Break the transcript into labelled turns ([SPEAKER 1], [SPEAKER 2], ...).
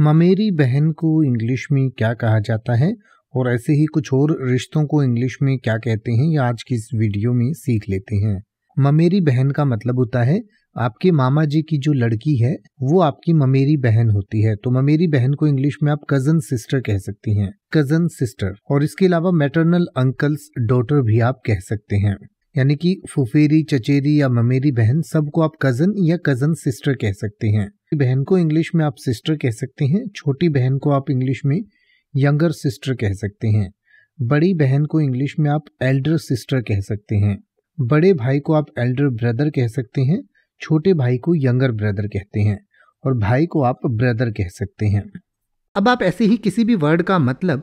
[SPEAKER 1] ममेरी बहन को इंग्लिश में क्या कहा जाता है और ऐसे ही कुछ और रिश्तों को इंग्लिश में क्या कहते हैं या आज की इस वीडियो में सीख लेते हैं ममेरी बहन का मतलब होता है आपके मामा जी की जो लड़की है वो आपकी ममेरी बहन होती है तो ममेरी बहन को इंग्लिश में आप कजन सिस्टर कह सकती हैं कजन सिस्टर और इसके अलावा मैटरनल अंकल्स डॉटर भी आप कह सकते हैं यानी कि फुफेरी चचेरी या ममेरी बहन सबको आप कजन या कजन सिस्टर कह सकते हैं आपकी बहन को इंग्लिश में आप सिस्टर कह सकते हैं छोटी बहन को आप इंग्लिश में यंगर सिस्टर कह सकते हैं बड़ी बहन को इंग्लिश में आप एल्डर सिस्टर कह सकते हैं बड़े भाई को आप एल्डर ब्रदर कह सकते हैं छोटे भाई को यंगर ब्रदर कहते हैं और भाई को आप ब्रदर कह सकते हैं अब आप ऐसे ही किसी भी वर्ड का मतलब